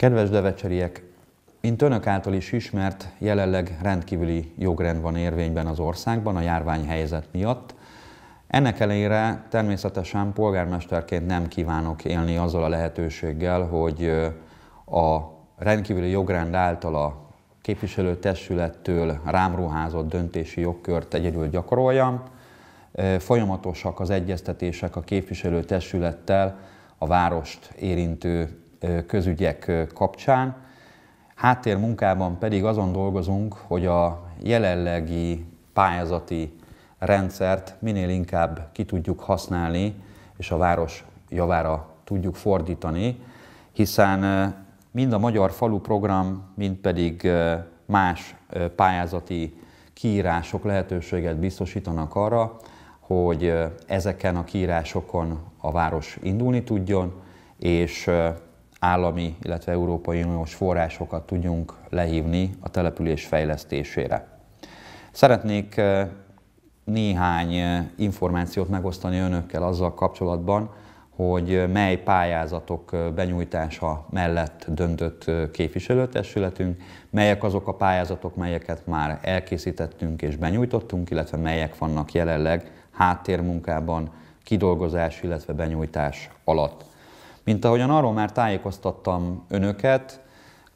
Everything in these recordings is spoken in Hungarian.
Kedves devecseriek, mint önök által is ismert, jelenleg rendkívüli jogrend van érvényben az országban a járványhelyzet miatt. Ennek ellenére természetesen polgármesterként nem kívánok élni azzal a lehetőséggel, hogy a rendkívüli jogrend által a képviselőtestülettől rám ruházott döntési jogkört egyedül gyakoroljam. Folyamatosak az egyeztetések a képviselőtestülettel a várost érintő közügyek kapcsán. Háttérmunkában pedig azon dolgozunk, hogy a jelenlegi pályázati rendszert minél inkább ki tudjuk használni, és a város javára tudjuk fordítani, hiszen mind a Magyar Falu program, mind pedig más pályázati kiírások lehetőséget biztosítanak arra, hogy ezeken a kiírásokon a város indulni tudjon, és állami, illetve Európai Uniós forrásokat tudjunk lehívni a település fejlesztésére. Szeretnék eh, néhány eh, információt megosztani önökkel azzal kapcsolatban, hogy eh, mely pályázatok benyújtása mellett döntött képviselőtestületünk, melyek azok a pályázatok, melyeket már elkészítettünk és benyújtottunk, illetve melyek vannak jelenleg háttérmunkában, kidolgozás, illetve benyújtás alatt. Mint ahogyan arról már tájékoztattam önöket,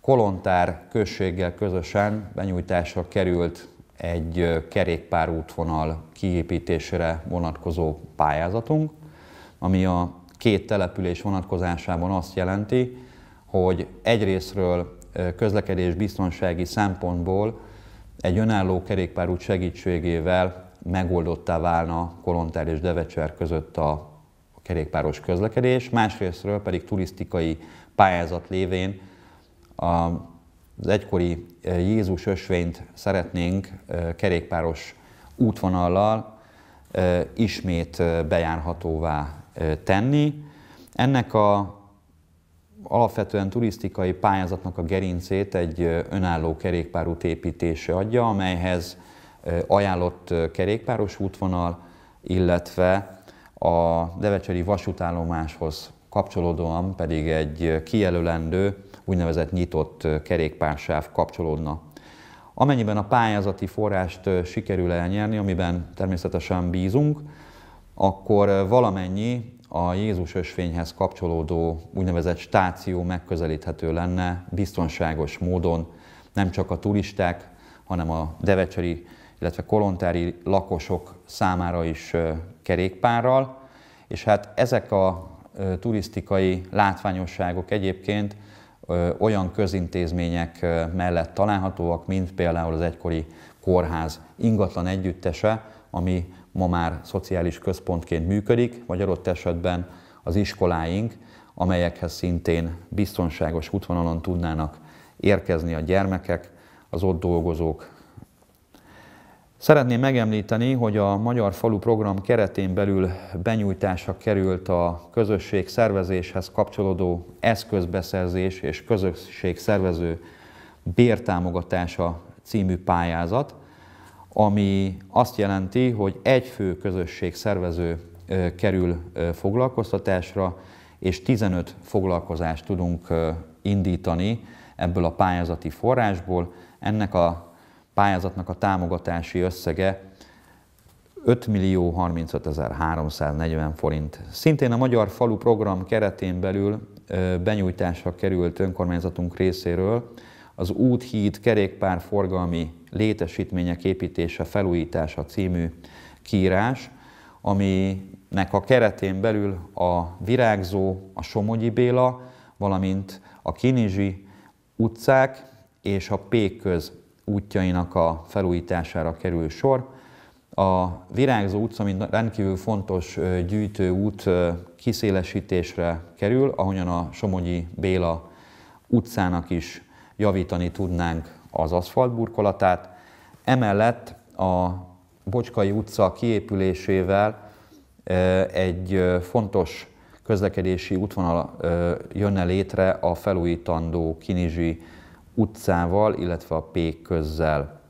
Kolontár községgel közösen benyújtásra került egy kerékpárútvonal kiépítésére vonatkozó pályázatunk, ami a két település vonatkozásában azt jelenti, hogy egyrésztről közlekedés biztonsági szempontból egy önálló kerékpárút segítségével megoldottá válna Kolontár és Devecser között a kerékpáros közlekedés, másrésztről pedig turisztikai pályázat lévén az egykori e, Jézus ösvényt szeretnénk e, kerékpáros útvonallal e, ismét bejárhatóvá tenni. Ennek a alapvetően turisztikai pályázatnak a gerincét egy önálló kerékpárút építése adja, amelyhez ajánlott kerékpáros útvonal, illetve a Devecseri vasútállomáshoz kapcsolódóan pedig egy kijelölendő, úgynevezett nyitott kerékpársáv kapcsolódna. Amennyiben a pályázati forrást sikerül elnyerni, amiben természetesen bízunk, akkor valamennyi a Jézus ösvényhez kapcsolódó úgynevezett stáció megközelíthető lenne biztonságos módon nem csak a turisták, hanem a devecseri illetve kolontári lakosok számára is kerékpárral, és hát ezek a turisztikai látványosságok egyébként olyan közintézmények mellett találhatóak, mint például az egykori kórház ingatlan együttese, ami ma már szociális központként működik, vagy adott esetben az iskoláink, amelyekhez szintén biztonságos útvonalon tudnának érkezni a gyermekek, az ott dolgozók, Szeretném megemlíteni, hogy a Magyar Falu program keretén belül benyújtása került a közösség szervezéshez kapcsolódó eszközbeszerzés és közösség szervező bértámogatása című pályázat, ami azt jelenti, hogy egy fő közösség szervező kerül foglalkoztatásra, és 15 foglalkozást tudunk indítani ebből a pályázati forrásból. Ennek a pályázatnak a támogatási összege 5 millió 340 forint. Szintén a Magyar Falu program keretén belül benyújtásra került önkormányzatunk részéről az út, híd, kerékpár forgalmi létesítmények építése, felújítása című kiírás, aminek a keretén belül a Virágzó, a Somogyi Béla, valamint a Kinizsi utcák és a Pékköz útjainak a felújítására kerül sor. A Virágzó utca, mint rendkívül fontos gyűjtő út kiszélesítésre kerül, ahogyan a Somogyi Béla utcának is javítani tudnánk az aszfaltburkolatát. Emellett a Bocskai utca kiépülésével egy fontos közlekedési útvonal jönne létre a felújítandó Kinizsi utcával, illetve a Pék közzel.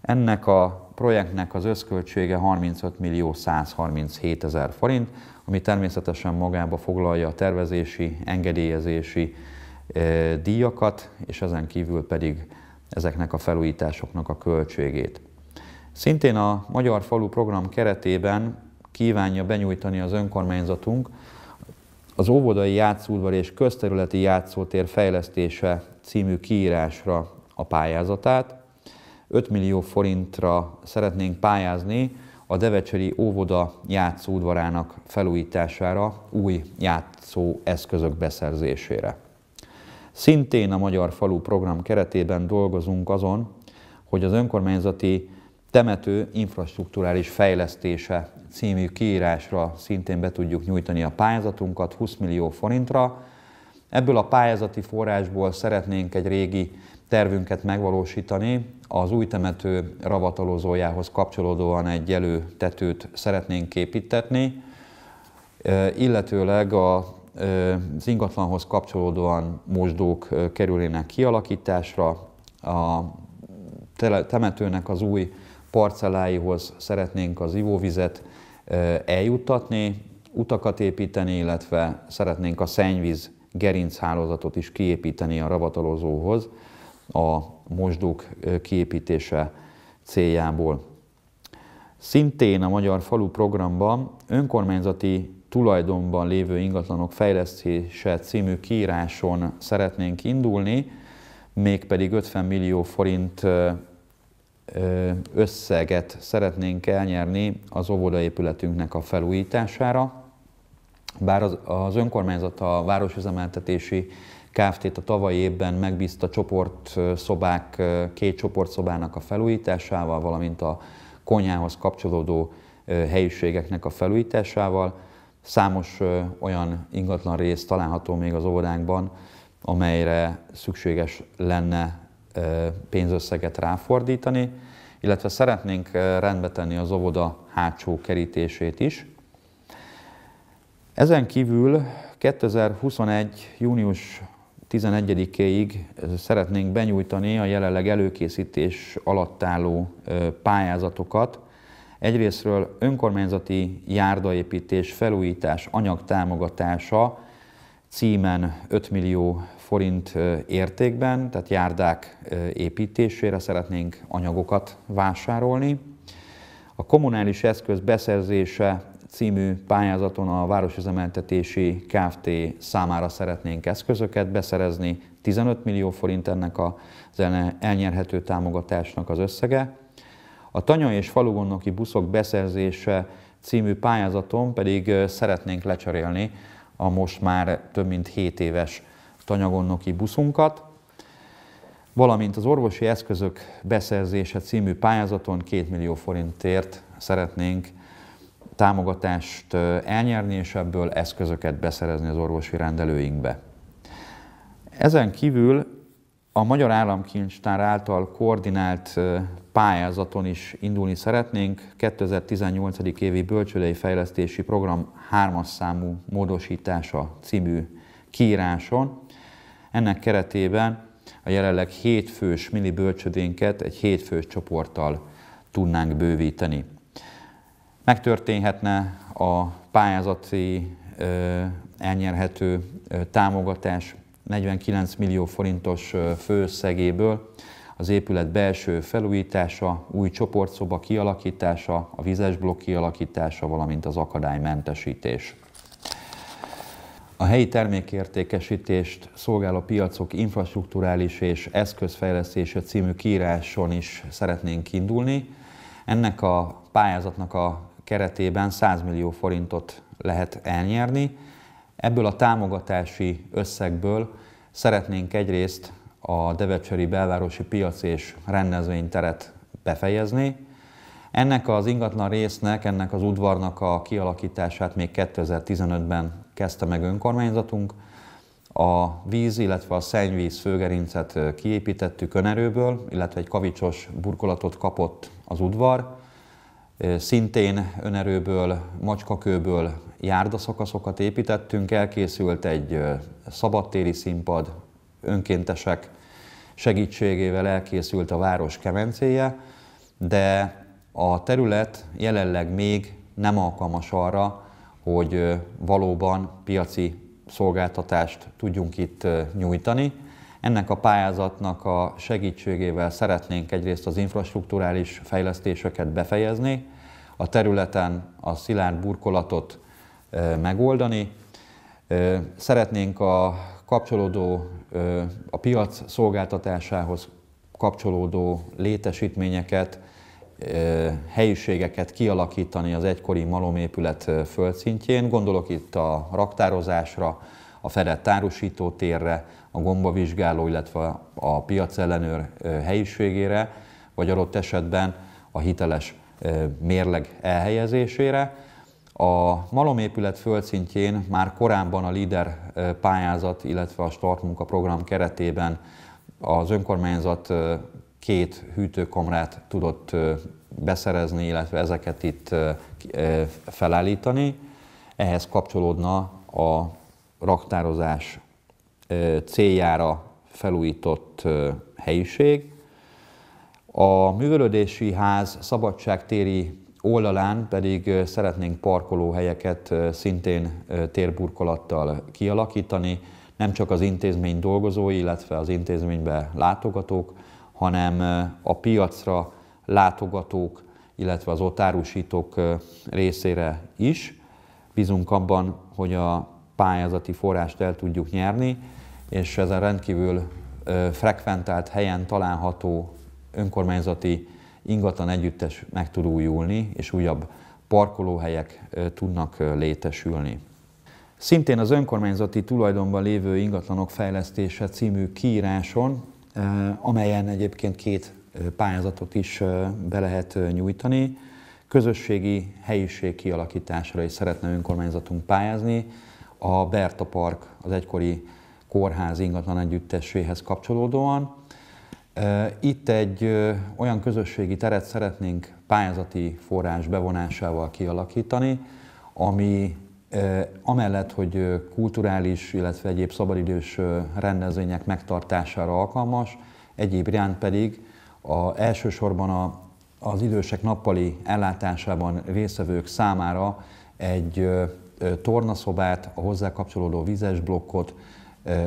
Ennek a projektnek az összköltsége 35 millió 137 ezer forint, ami természetesen magába foglalja a tervezési, engedélyezési e, díjakat, és ezen kívül pedig ezeknek a felújításoknak a költségét. Szintén a Magyar Falu program keretében kívánja benyújtani az önkormányzatunk az óvodai játszúdvar és közterületi játszótér fejlesztése című kiírásra a pályázatát. 5 millió forintra szeretnénk pályázni a Devecseri óvoda játszóudvarának felújítására, új játszó eszközök beszerzésére. Szintén a Magyar Falu program keretében dolgozunk azon, hogy az önkormányzati temető infrastruktúrális fejlesztése című kiírásra szintén be tudjuk nyújtani a pályázatunkat 20 millió forintra. Ebből a pályázati forrásból szeretnénk egy régi tervünket megvalósítani, az új temető ravatalozójához kapcsolódóan egy előtetőt szeretnénk képítetni, illetőleg a az ingatlanhoz kapcsolódóan mosdók kerülének kialakításra, a temetőnek az új parceláihoz szeretnénk az ivóvizet eljuttatni, utakat építeni, illetve szeretnénk a szennyvíz gerinchálózatot is kiépíteni a rabatolozóhoz a mosdók kiépítése céljából. Szintén a Magyar Falu programban önkormányzati tulajdonban lévő ingatlanok fejlesztése című kiíráson szeretnénk indulni, mégpedig 50 millió forint összeget szeretnénk elnyerni az óvodaépületünknek a felújítására, bár az, önkormányzat a városüzemeltetési Kft-t a tavalyi évben megbízta csoportszobák, két csoportszobának a felújításával, valamint a konyhához kapcsolódó helyiségeknek a felújításával. Számos olyan ingatlan rész található még az óvodánkban, amelyre szükséges lenne pénzösszeget ráfordítani, illetve szeretnénk rendbe tenni az óvoda hátsó kerítését is. Ezen kívül 2021. június 11-éig szeretnénk benyújtani a jelenleg előkészítés alatt álló pályázatokat. Egyrésztről önkormányzati járdaépítés, felújítás, anyagtámogatása, címen 5 millió forint értékben, tehát járdák építésére szeretnénk anyagokat vásárolni. A kommunális eszköz beszerzése című pályázaton a Városüzemeltetési Kft. számára szeretnénk eszközöket beszerezni, 15 millió forint ennek az elnyerhető támogatásnak az összege. A Tanya és falugonnoki buszok beszerzése című pályázaton pedig szeretnénk lecserélni a most már több mint 7 éves tanyagonnoki buszunkat, valamint az orvosi eszközök beszerzése című pályázaton 2 millió forintért szeretnénk támogatást elnyerni, és ebből eszközöket beszerezni az orvosi rendelőinkbe. Ezen kívül a Magyar Államkincstár által koordinált pályázaton is indulni szeretnénk. 2018. évi bölcsődei fejlesztési program hármas számú módosítása című kiíráson. Ennek keretében a jelenleg hétfős mini bölcsödénket egy hétfős csoporttal tudnánk bővíteni. Megtörténhetne a pályázati elnyerhető támogatás 49 millió forintos főszegéből az épület belső felújítása, új csoportszoba kialakítása, a vizes blokk kialakítása, valamint az akadálymentesítés. A helyi termékértékesítést szolgáló piacok infrastruktúrális és eszközfejlesztése című kiíráson is szeretnénk indulni. Ennek a pályázatnak a keretében 100 millió forintot lehet elnyerni, Ebből a támogatási összegből szeretnénk egyrészt a Devecseri belvárosi piac és rendezvényteret befejezni. Ennek az ingatlan résznek, ennek az udvarnak a kialakítását még 2015-ben kezdte meg önkormányzatunk. A víz, illetve a szennyvíz főgerincet kiépítettük önerőből, illetve egy kavicsos burkolatot kapott az udvar. Szintén önerőből, macskakőből járdaszakaszokat építettünk, elkészült egy szabadtéri színpad, önkéntesek segítségével elkészült a város kemencéje, de a terület jelenleg még nem alkalmas arra, hogy valóban piaci szolgáltatást tudjunk itt nyújtani. Ennek a pályázatnak a segítségével szeretnénk egyrészt az infrastruktúrális fejlesztéseket befejezni, a területen a szilárd burkolatot megoldani. Szeretnénk a kapcsolódó, a piac szolgáltatásához kapcsolódó létesítményeket, helyiségeket kialakítani az egykori malomépület földszintjén. Gondolok itt a raktározásra, a fedett térre, a gombavizsgáló, illetve a piacellenőr helyiségére, vagy adott esetben a hiteles mérleg elhelyezésére. A malomépület földszintjén már korábban a LIDER pályázat, illetve a startmunka program keretében az önkormányzat két hűtőkamrát tudott beszerezni, illetve ezeket itt felállítani. Ehhez kapcsolódna a raktározás céljára felújított helyiség, a művelődési ház szabadságtéri oldalán pedig szeretnénk parkolóhelyeket szintén térburkolattal kialakítani, nem csak az intézmény dolgozói, illetve az intézménybe látogatók, hanem a piacra látogatók, illetve az otárusítók részére is. Bízunk abban, hogy a pályázati forrást el tudjuk nyerni, és ezen rendkívül frekventált helyen található önkormányzati ingatlan együttes meg tud újulni, és újabb parkolóhelyek tudnak létesülni. Szintén az önkormányzati tulajdonban lévő ingatlanok fejlesztése című kiíráson, amelyen egyébként két pályázatot is be lehet nyújtani, közösségi helyiség kialakításra is szeretne önkormányzatunk pályázni. A Berta Park az egykori kórház ingatlan együtteséhez kapcsolódóan, itt egy olyan közösségi teret szeretnénk pályázati forrás bevonásával kialakítani, ami amellett, hogy kulturális, illetve egyéb szabadidős rendezvények megtartására alkalmas, egyéb iránt pedig a, elsősorban a, az idősek nappali ellátásában részvevők számára egy tornaszobát, a hozzá kapcsolódó vizes blokkot,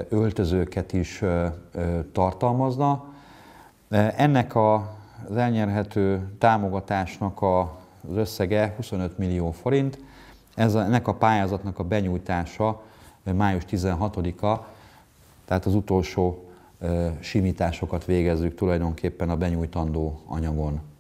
öltözőket is tartalmazna, Eh, ennek a, az elnyerhető támogatásnak a, az összege 25 millió forint. Ez, ennek a pályázatnak a benyújtása eh, május 16-a, tehát az utolsó eh, simításokat végezzük tulajdonképpen a benyújtandó anyagon.